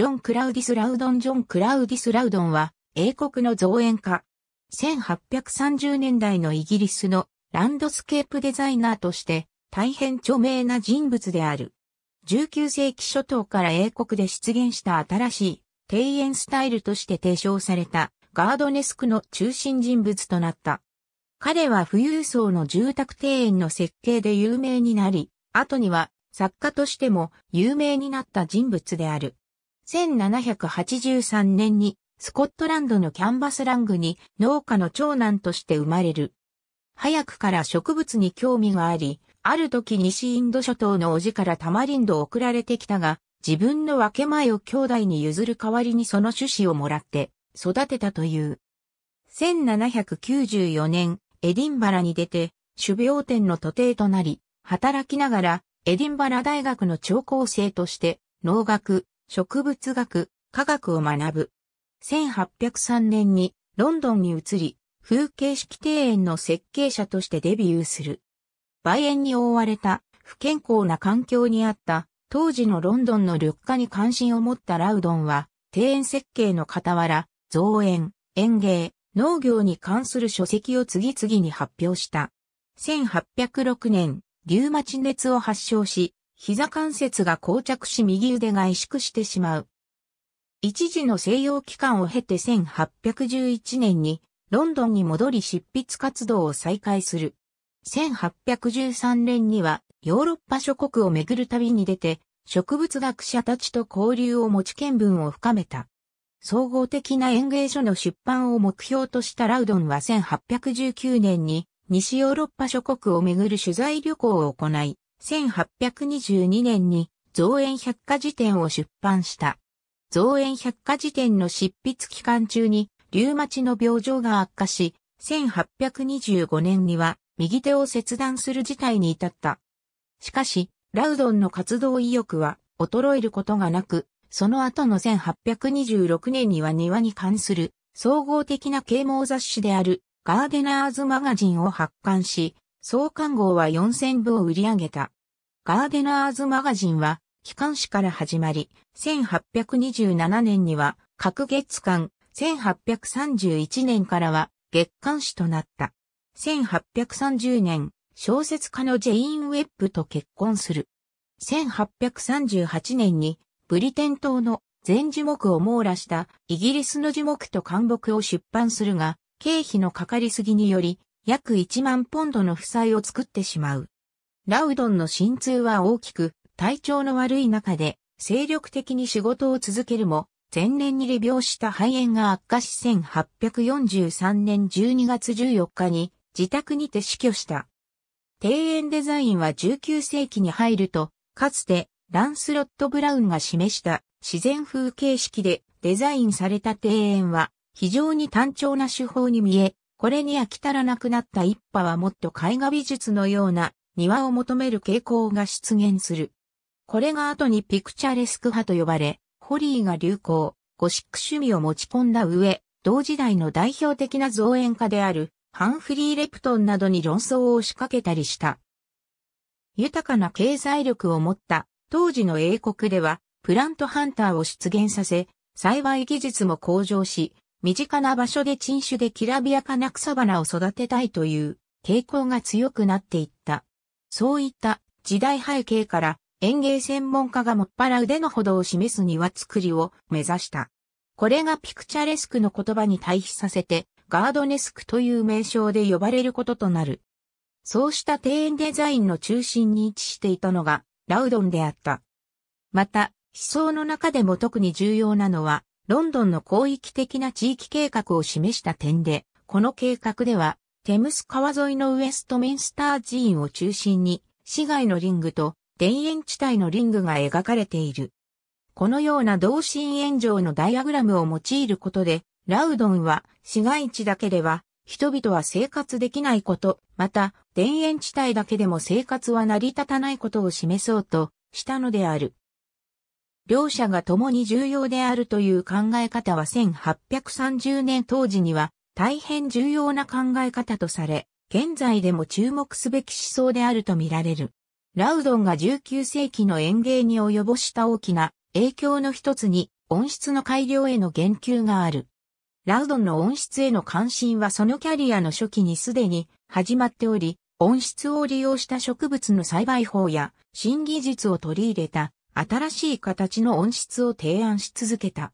ジョン・クラウディス・ラウドン・ジョン・クラウディス・ラウドンは、英国の造園家。1830年代のイギリスのランドスケープデザイナーとして、大変著名な人物である。19世紀初頭から英国で出現した新しい庭園スタイルとして提唱されたガードネスクの中心人物となった。彼は富裕層の住宅庭園の設計で有名になり、後には作家としても有名になった人物である。1783年にスコットランドのキャンバスラングに農家の長男として生まれる。早くから植物に興味があり、ある時西インド諸島の叔父からタマリンドを送られてきたが、自分の分け前を兄弟に譲る代わりにその種子をもらって育てたという。1794年、エディンバラに出て、種苗店の徒弟となり、働きながら、エディンバラ大学の長講生として、農学、植物学、科学を学ぶ。1803年にロンドンに移り、風景式庭園の設計者としてデビューする。梅園に覆われた不健康な環境にあった当時のロンドンの緑化に関心を持ったラウドンは、庭園設計の傍ら、造園、園芸、農業に関する書籍を次々に発表した。1806年、リュウマチ熱を発症し、膝関節が膠着し右腕が萎縮してしまう。一時の西洋期間を経て1811年にロンドンに戻り執筆活動を再開する。1813年にはヨーロッパ諸国を巡る旅に出て植物学者たちと交流を持ち見聞を深めた。総合的な園芸書の出版を目標としたラウドンは1819年に西ヨーロッパ諸国を巡る取材旅行を行い、1822年に造園百科事典を出版した。造園百科事典の執筆期間中に、リュウマチの病状が悪化し、1825年には右手を切断する事態に至った。しかし、ラウドンの活動意欲は衰えることがなく、その後の1826年には庭に関する総合的な啓蒙雑誌であるガーデナーズマガジンを発刊し、創刊号は4000部を売り上げた。ガーデナーズマガジンは、機関誌から始まり、1827年には、各月間、1831年からは、月刊誌となった。1830年、小説家のジェイン・ウェッブと結婚する。1838年に、ブリテン島の全樹木を網羅したイギリスの樹木と漢木を出版するが、経費のかかりすぎにより、約1万ポンドの負債を作ってしまう。ラウドンの心痛は大きく、体調の悪い中で、精力的に仕事を続けるも、前年に利病した肺炎が悪化し1843年12月14日に自宅にて死去した。庭園デザインは19世紀に入ると、かつてランスロット・ブラウンが示した自然風形式でデザインされた庭園は非常に単調な手法に見え、これに飽き足らなくなった一派はもっと絵画美術のような庭を求める傾向が出現する。これが後にピクチャレスク派と呼ばれ、ホリーが流行、ゴシック趣味を持ち込んだ上、同時代の代表的な造園家であるハンフリー・レプトンなどに論争を仕掛けたりした。豊かな経済力を持った当時の英国ではプラントハンターを出現させ、栽培技術も向上し、身近な場所で沈種できらびやかな草花を育てたいという傾向が強くなっていった。そういった時代背景から園芸専門家がもっぱら腕のほどを示す庭作りを目指した。これがピクチャレスクの言葉に対比させてガードネスクという名称で呼ばれることとなる。そうした庭園デザインの中心に位置していたのがラウドンであった。また、思想の中でも特に重要なのはロンドンの広域的な地域計画を示した点で、この計画では、テムス川沿いのウエストミンスター寺院を中心に、市街のリングと田園地帯のリングが描かれている。このような同心円状のダイアグラムを用いることで、ラウドンは市街地だけでは人々は生活できないこと、また田園地帯だけでも生活は成り立たないことを示そうとしたのである。両者が共に重要であるという考え方は1830年当時には大変重要な考え方とされ、現在でも注目すべき思想であると見られる。ラウドンが19世紀の園芸に及ぼした大きな影響の一つに音質の改良への言及がある。ラウドンの温室への関心はそのキャリアの初期にすでに始まっており、温室を利用した植物の栽培法や新技術を取り入れた新しい形の音質を提案し続けた。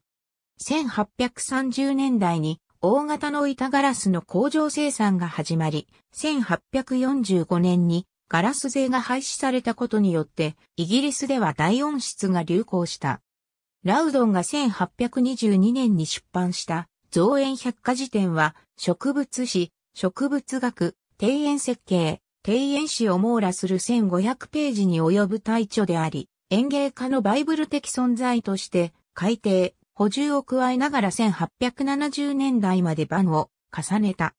1830年代に大型の板ガラスの工場生産が始まり、1845年にガラス税が廃止されたことによって、イギリスでは大音質が流行した。ラウドンが1822年に出版した造園百科事典は、植物史、植物学、庭園設計、庭園史を網羅する1500ページに及ぶ大著であり、園芸家のバイブル的存在として、改訂、補充を加えながら1870年代まで版を重ねた。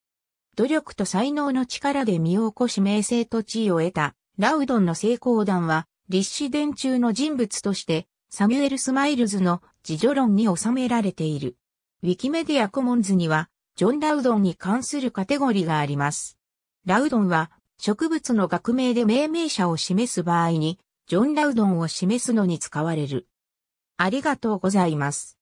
努力と才能の力で身を起こし名声と地位を得た、ラウドンの成功談は、立志伝中の人物として、サミュエル・スマイルズの自助論に収められている。ウィキメディアコモンズには、ジョン・ラウドンに関するカテゴリーがあります。ラウドンは、植物の学名で命名者を示す場合に、ジョン・ラウドンを示すのに使われる。ありがとうございます。